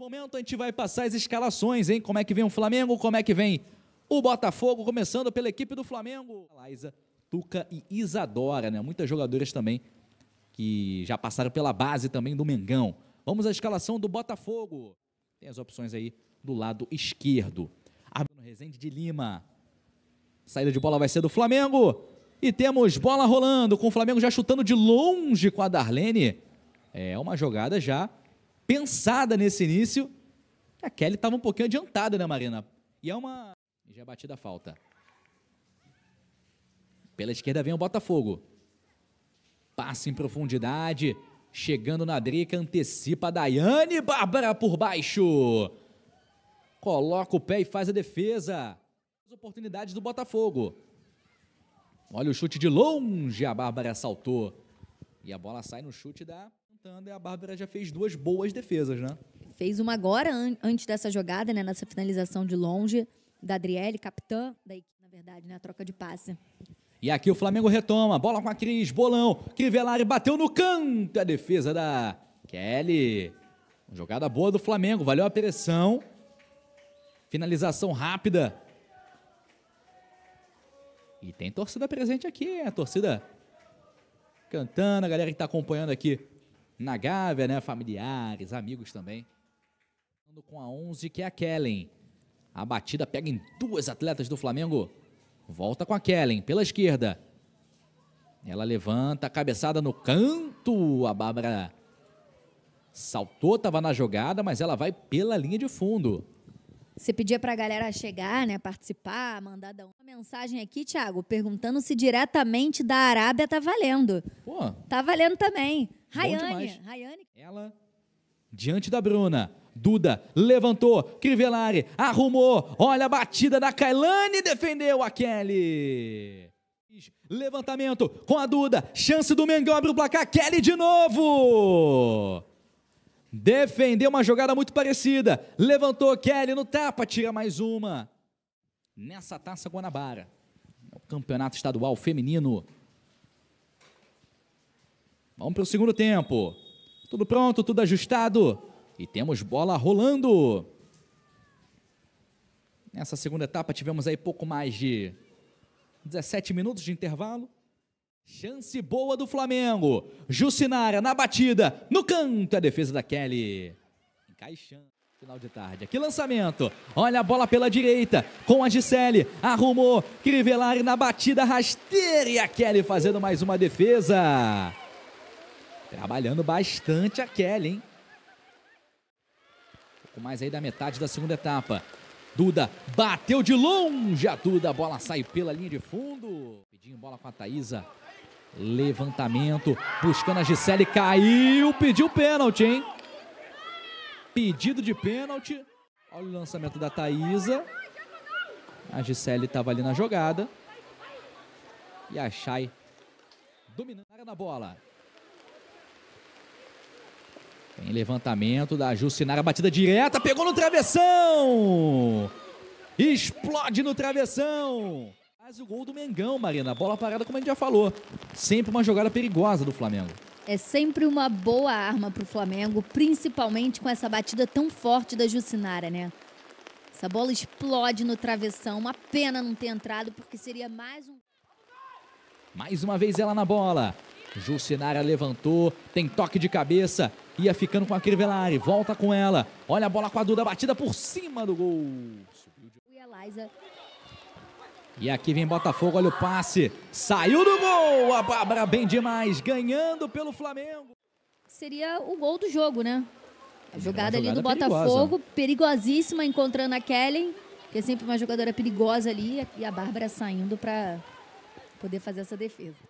momento a gente vai passar as escalações, hein? Como é que vem o Flamengo, como é que vem o Botafogo, começando pela equipe do Flamengo. Laísa, Tuca e Isadora, né? Muitas jogadoras também que já passaram pela base também do Mengão. Vamos à escalação do Botafogo. Tem as opções aí do lado esquerdo. Armando Rezende de Lima. Saída de bola vai ser do Flamengo. E temos bola rolando, com o Flamengo já chutando de longe com a Darlene. É uma jogada já pensada nesse início. A Kelly estava um pouquinho adiantada, né, Marina? E é uma. Já é batida a falta. Pela esquerda vem o Botafogo. Passa em profundidade. Chegando na Drica, antecipa a Daiane. Bárbara por baixo. Coloca o pé e faz a defesa. As oportunidades do Botafogo. Olha o chute de longe. A Bárbara saltou. E a bola sai no chute da e a Bárbara já fez duas boas defesas, né? Fez uma agora an antes dessa jogada, né? Nessa finalização de longe da Adriele, capitã da equipe, na verdade, né? troca de passe. E aqui o Flamengo retoma. Bola com a Cris, bolão. Crivelari bateu no canto. É a defesa da Kelly. Jogada boa do Flamengo. Valeu a pressão. Finalização rápida. E tem torcida presente aqui, é a torcida cantando, a galera que está acompanhando aqui na Gávea, né? Familiares, amigos também. Com a 11, que é a Kellen. A batida pega em duas atletas do Flamengo. Volta com a Kellen, pela esquerda. Ela levanta, cabeçada no canto. A Bárbara saltou, estava na jogada, mas ela vai pela linha de fundo. Você pedia para a galera chegar, né, participar, mandar dar uma mensagem aqui, Thiago, perguntando se diretamente da Arábia tá valendo. Pô. Tá valendo também. Rayane, Rayane. Ela diante da Bruna. Duda levantou, Crivellari arrumou, olha a batida da Kailane, defendeu a Kelly. Levantamento com a Duda, chance do Mengão abre o placar, Kelly de novo. Defendeu uma jogada muito parecida. Levantou Kelly no tapa, tira mais uma. Nessa taça Guanabara. É o campeonato estadual feminino. Vamos para o segundo tempo. Tudo pronto, tudo ajustado. E temos bola rolando. Nessa segunda etapa tivemos aí pouco mais de 17 minutos de intervalo. Chance boa do Flamengo. Jucinária na batida, no canto, é a defesa da Kelly. Encaixando. Final de tarde. Aqui lançamento. Olha a bola pela direita. Com a Gisele. Arrumou. Crivellari na batida rasteira. E a Kelly fazendo mais uma defesa. Trabalhando bastante a Kelly, hein? Um pouco mais aí da metade da segunda etapa. Duda bateu de longe a Duda. A bola sai pela linha de fundo. Pedindo bola com a Thaísa. Levantamento, buscando a Gisele, caiu, pediu pênalti, hein? Pedido de pênalti. Olha o lançamento da Thaísa. A Gisele estava ali na jogada. E a Chay dominando na bola. Tem levantamento da Jucinara, batida direta, pegou no travessão! Explode no travessão! Quase o gol do Mengão, Marina. Bola parada, como a gente já falou. Sempre uma jogada perigosa do Flamengo. É sempre uma boa arma para o Flamengo, principalmente com essa batida tão forte da Jucinara, né? Essa bola explode no travessão. Uma pena não ter entrado, porque seria mais um. Mais uma vez ela na bola. Jucinara levantou, tem toque de cabeça, ia ficando com a Crivellari, volta com ela. Olha a bola com a Duda, batida por cima do gol. E a Liza e aqui vem Botafogo, olha o passe. Saiu do gol! A Bárbara bem demais, ganhando pelo Flamengo. Seria o gol do jogo, né? A jogada, jogada ali do Botafogo, perigosíssima, encontrando a Kellen, que é sempre uma jogadora perigosa ali, e a Bárbara saindo para poder fazer essa defesa.